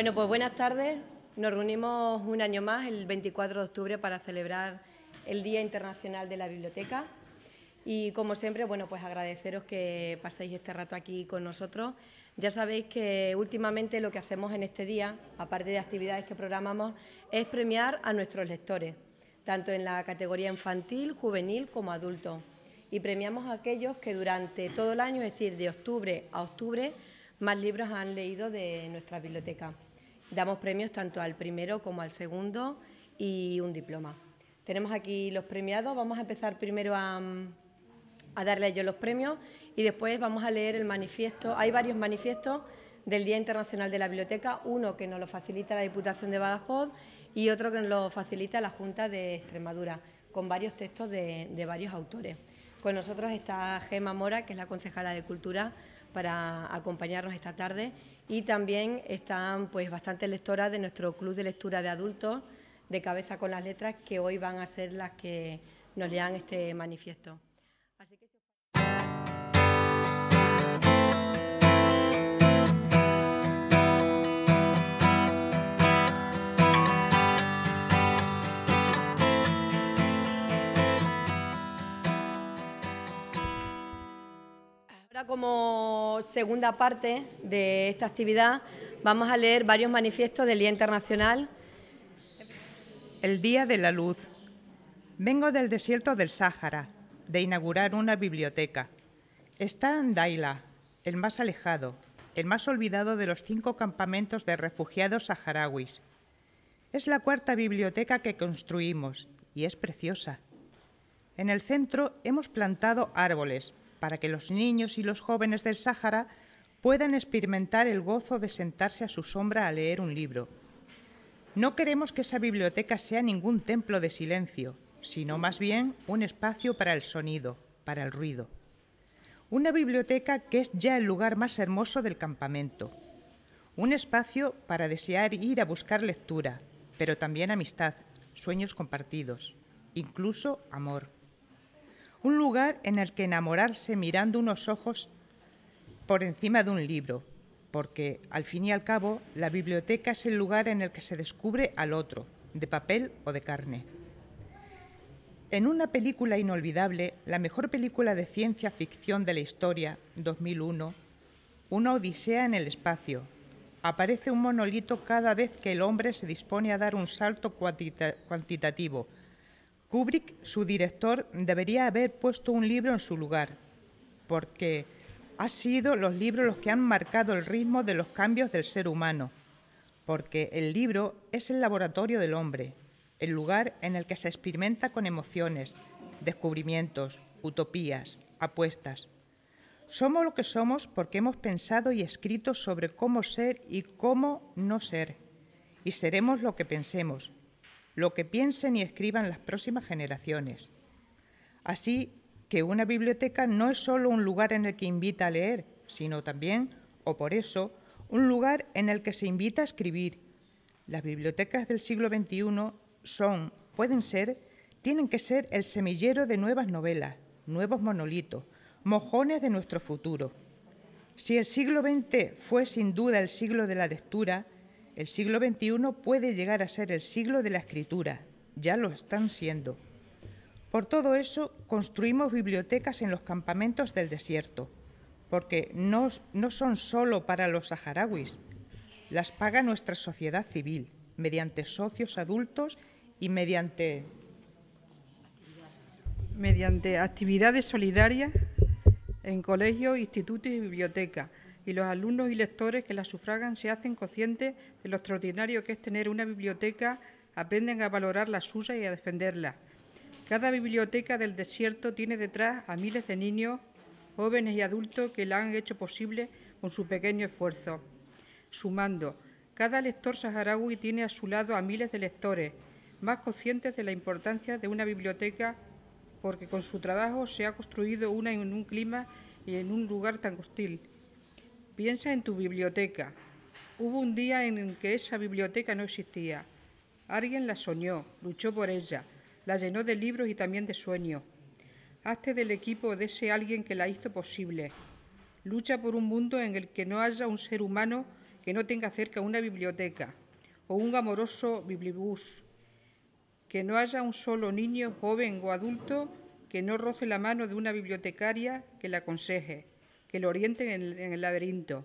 Bueno, pues buenas tardes. Nos reunimos un año más, el 24 de octubre, para celebrar el Día Internacional de la Biblioteca. Y como siempre, bueno, pues agradeceros que paséis este rato aquí con nosotros. Ya sabéis que últimamente lo que hacemos en este día, aparte de actividades que programamos, es premiar a nuestros lectores, tanto en la categoría infantil, juvenil como adulto. Y premiamos a aquellos que durante todo el año, es decir, de octubre a octubre, más libros han leído de nuestra biblioteca. Damos premios tanto al primero como al segundo y un diploma. Tenemos aquí los premiados. Vamos a empezar primero a, darle a ellos los premios y después vamos a leer el manifiesto. Hay varios manifiestos del Día Internacional de la Biblioteca, uno que nos lo facilita la Diputación de Badajoz y otro que nos lo facilita la Junta de Extremadura, con varios textos de, de varios autores. Con nosotros está Gema Mora, que es la concejala de Cultura para acompañarnos esta tarde y también están pues bastantes lectoras de nuestro club de lectura de adultos de cabeza con las letras que hoy van a ser las que nos lean este manifiesto. como segunda parte de esta actividad vamos a leer varios manifiestos del Día Internacional. El Día de la Luz. Vengo del desierto del Sáhara, de inaugurar una biblioteca. Está en Daila, el más alejado, el más olvidado de los cinco campamentos de refugiados saharauis. Es la cuarta biblioteca que construimos y es preciosa. En el centro hemos plantado árboles para que los niños y los jóvenes del Sáhara puedan experimentar el gozo de sentarse a su sombra a leer un libro. No queremos que esa biblioteca sea ningún templo de silencio, sino más bien un espacio para el sonido, para el ruido. Una biblioteca que es ya el lugar más hermoso del campamento. Un espacio para desear ir a buscar lectura, pero también amistad, sueños compartidos, incluso amor un lugar en el que enamorarse mirando unos ojos por encima de un libro, porque al fin y al cabo la biblioteca es el lugar en el que se descubre al otro, de papel o de carne. En una película inolvidable, la mejor película de ciencia ficción de la historia, 2001, Una Odisea en el Espacio, aparece un monolito cada vez que el hombre se dispone a dar un salto cuantitativo Kubrick, su director, debería haber puesto un libro en su lugar, porque ha sido los libros los que han marcado el ritmo de los cambios del ser humano, porque el libro es el laboratorio del hombre, el lugar en el que se experimenta con emociones, descubrimientos, utopías, apuestas. Somos lo que somos porque hemos pensado y escrito sobre cómo ser y cómo no ser, y seremos lo que pensemos, lo que piensen y escriban las próximas generaciones. Así que una biblioteca no es solo un lugar en el que invita a leer, sino también, o por eso, un lugar en el que se invita a escribir. Las bibliotecas del siglo XXI son, pueden ser, tienen que ser el semillero de nuevas novelas, nuevos monolitos, mojones de nuestro futuro. Si el siglo XX fue sin duda el siglo de la lectura, el siglo XXI puede llegar a ser el siglo de la escritura, ya lo están siendo. Por todo eso, construimos bibliotecas en los campamentos del desierto, porque no, son solo para los saharauis, las paga nuestra sociedad civil, mediante socios adultos y mediante mediante actividades solidarias en colegios, institutos y bibliotecas y los alumnos y lectores que la sufragan se hacen conscientes de lo extraordinario que es tener una biblioteca, aprenden a valorar la suya y a defenderla. Cada biblioteca del desierto tiene detrás a miles de niños, jóvenes y adultos que la han hecho posible con su pequeño esfuerzo. Sumando, cada lector saharaui tiene a su lado a miles de lectores, más conscientes de la importancia de una biblioteca, porque con su trabajo se ha construido una en un clima y en un lugar tan hostil, Piensa en tu biblioteca. Hubo un día en que esa biblioteca no existía. Alguien la soñó, luchó por ella, la llenó de libros y también de sueños. Hazte del equipo de ese alguien que la hizo posible. Lucha por un mundo en el que no haya un ser humano que no tenga cerca una biblioteca o un amoroso biblibús. Que no haya un solo niño, joven o adulto que no roce la mano de una bibliotecaria que la aconseje que lo orienten en el, laberinto,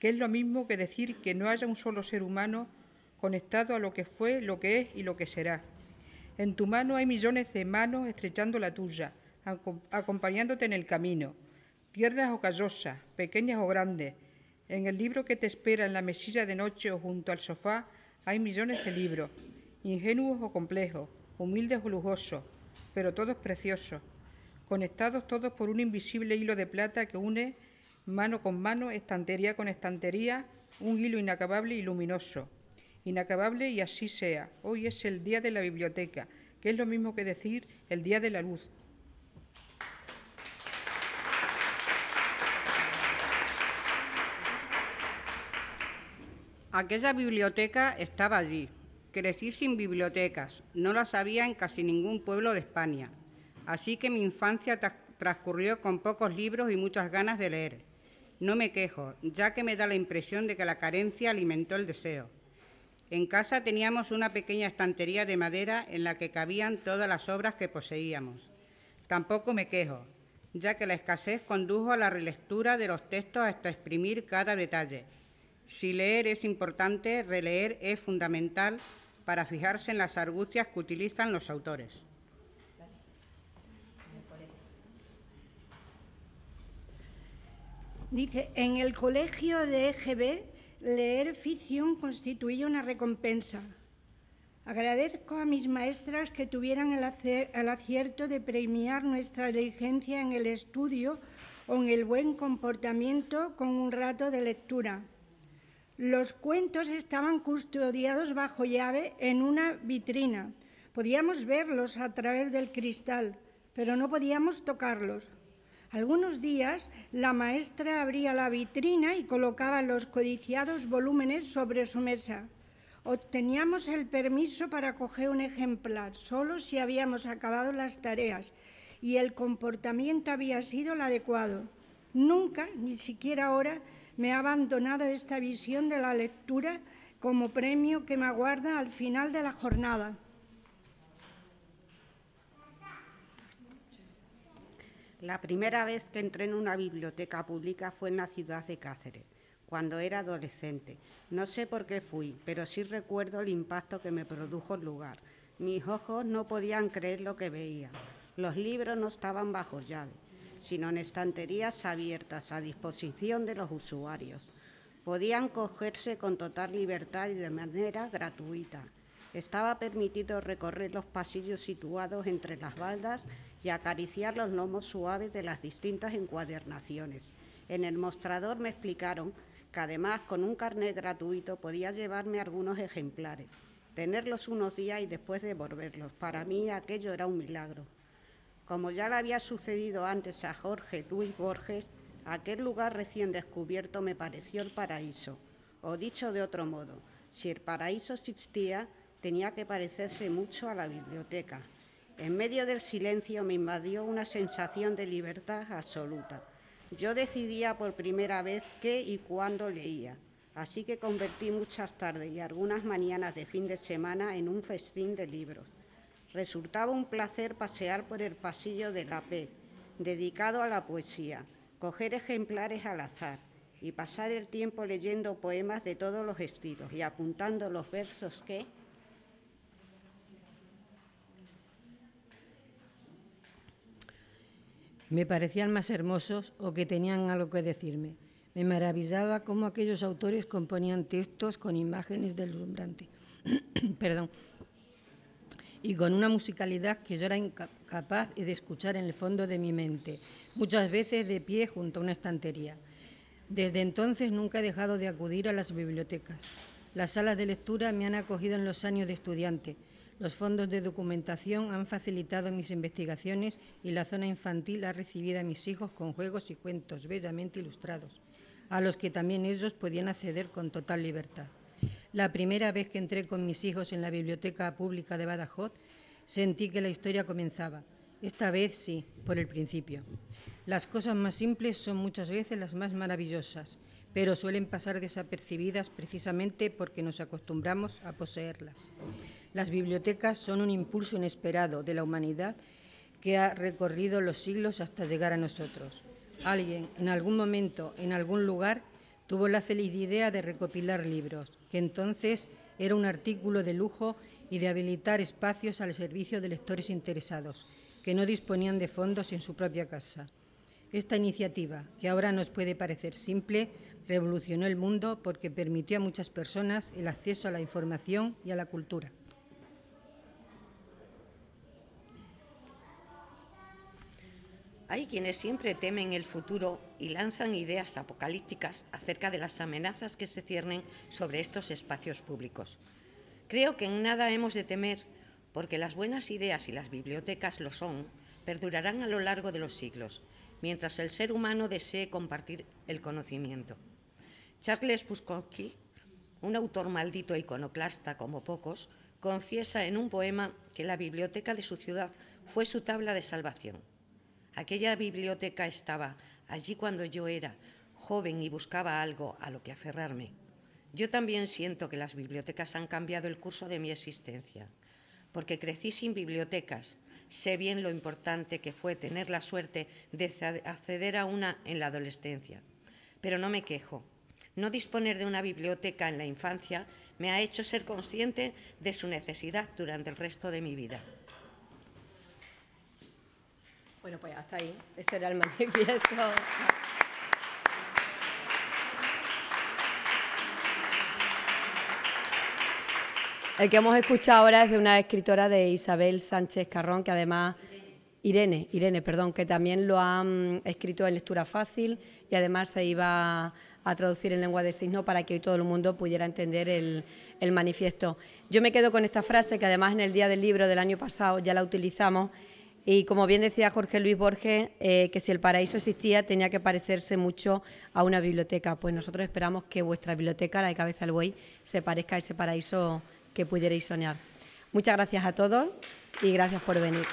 que es lo mismo que decir que no haya un solo ser humano conectado a lo que fue, lo que es y lo que será. En tu mano hay millones de manos estrechando la tuya, acompañándote en el camino, tiernas o callosas, pequeñas o grandes. En el libro que te espera en la mesilla de noche o junto al sofá hay millones de libros, ingenuos o complejos, humildes o lujosos, pero todos preciosos, conectados todos por un invisible hilo de plata que une mano con mano, estantería con estantería, un hilo inacabable y luminoso. Inacabable y así sea. Hoy es el día de la biblioteca, que es lo mismo que decir el día de la luz. Aquella biblioteca estaba allí. Crecí sin bibliotecas, no las había en casi ningún pueblo de España así que mi infancia transcurrió con pocos libros y muchas ganas de leer. No me quejo, ya que me da la impresión de que la carencia alimentó el deseo. En casa teníamos una pequeña estantería de madera en la que cabían todas las obras que poseíamos. Tampoco me quejo, ya que la escasez condujo a la relectura de los textos hasta exprimir cada detalle. Si leer es importante, releer es fundamental para fijarse en las argucias que utilizan los autores. Dice, en el colegio de EGB, leer ficción constituía una recompensa. Agradezco a mis maestras que tuvieran el acierto de premiar nuestra diligencia en el estudio o en el buen comportamiento con un rato de lectura. Los cuentos estaban custodiados bajo llave en una vitrina. Podíamos verlos a través del cristal, pero no podíamos tocarlos. Algunos días la maestra abría la vitrina y colocaba los codiciados volúmenes sobre su mesa. Obteníamos el permiso para coger un ejemplar, solo si habíamos acabado las tareas y el comportamiento había sido el adecuado. Nunca, ni siquiera ahora, me ha abandonado esta visión de la lectura como premio que me aguarda al final de la jornada. La primera vez que entré en una biblioteca pública fue en la ciudad de Cáceres, cuando era adolescente. No sé por qué fui, pero sí recuerdo el impacto que me produjo el lugar. Mis ojos no podían creer lo que veía. Los libros no estaban bajo llave, sino en estanterías abiertas a disposición de los usuarios. Podían cogerse con total libertad y de manera gratuita. Estaba permitido recorrer los pasillos situados entre las baldas y acariciar los lomos suaves de las distintas encuadernaciones. En el mostrador me explicaron que además con un carnet gratuito podía llevarme algunos ejemplares, tenerlos unos días y después devolverlos. Para mí aquello era un milagro. Como ya le había sucedido antes a Jorge Luis Borges, aquel lugar recién descubierto me pareció el paraíso. O dicho de otro modo, si el paraíso existía, tenía que parecerse mucho a la biblioteca. En medio del silencio me invadió una sensación de libertad absoluta. Yo decidía por primera vez qué y cuándo leía, así que convertí muchas tardes y algunas mañanas de fin de semana en un festín de libros. Resultaba un placer pasear por el pasillo de la P, dedicado a la poesía, coger ejemplares al azar y pasar el tiempo leyendo poemas de todos los estilos y apuntando los versos que me parecían más hermosos o que tenían algo que decirme. Me maravillaba cómo aquellos autores componían textos con imágenes deslumbrante, perdón, y con una musicalidad que yo era incapaz de escuchar en el fondo de mi mente, muchas veces de pie junto a una estantería. Desde entonces nunca he dejado de acudir a las bibliotecas. Las salas de lectura me han acogido en los años de estudiante los fondos de documentación han facilitado mis investigaciones y la zona infantil ha recibido a mis hijos con juegos y cuentos bellamente ilustrados, a los que también ellos podían acceder con total libertad. La primera vez que entré con mis hijos en la biblioteca pública de Badajoz, sentí que la historia comenzaba. Esta vez sí, por el principio. Las cosas más simples son muchas veces las más maravillosas, pero suelen pasar desapercibidas precisamente porque nos acostumbramos a poseerlas. Las bibliotecas son un impulso inesperado de la humanidad que ha recorrido los siglos hasta llegar a nosotros. Alguien, en algún momento, en algún lugar, tuvo la feliz idea de recopilar libros, que entonces era un artículo de lujo y de habilitar espacios al servicio de lectores interesados, que no disponían de fondos en su propia casa. Esta iniciativa, que ahora nos puede parecer simple, revolucionó el mundo porque permitió a muchas personas el acceso a la información y a la cultura. Hay quienes siempre temen el futuro y lanzan ideas apocalípticas acerca de las amenazas que se ciernen sobre estos espacios públicos. Creo que en nada hemos de temer, porque las buenas ideas y las bibliotecas lo son, perdurarán a lo largo de los siglos, mientras el ser humano desee compartir el conocimiento. Charles Puskowski, un autor maldito e iconoclasta como pocos, confiesa en un poema que la biblioteca de su ciudad fue su tabla de salvación Aquella biblioteca estaba allí cuando yo era joven y buscaba algo a lo que aferrarme. Yo también siento que las bibliotecas han cambiado el curso de mi existencia, porque crecí sin bibliotecas. Sé bien lo importante que fue tener la suerte de acceder a una en la adolescencia. Pero no me quejo. No disponer de una biblioteca en la infancia me ha hecho ser consciente de su necesidad durante el resto de mi vida. Bueno, pues hasta ahí. Ese era el manifiesto. El que hemos escuchado ahora es de una escritora de Isabel Sánchez Carrón, que además, Irene, Irene, perdón, que también lo han escrito en lectura fácil y además se iba a traducir en lengua de signo para que hoy todo el mundo pudiera entender el, el manifiesto. Yo me quedo con esta frase que además en el Día del Libro del año pasado ya la utilizamos y como bien decía Jorge Luis Borges, eh, que si el paraíso existía tenía que parecerse mucho a una biblioteca. Pues nosotros esperamos que vuestra biblioteca, la de Cabeza al Buey, se parezca a ese paraíso que pudierais soñar. Muchas gracias a todos y gracias por venir.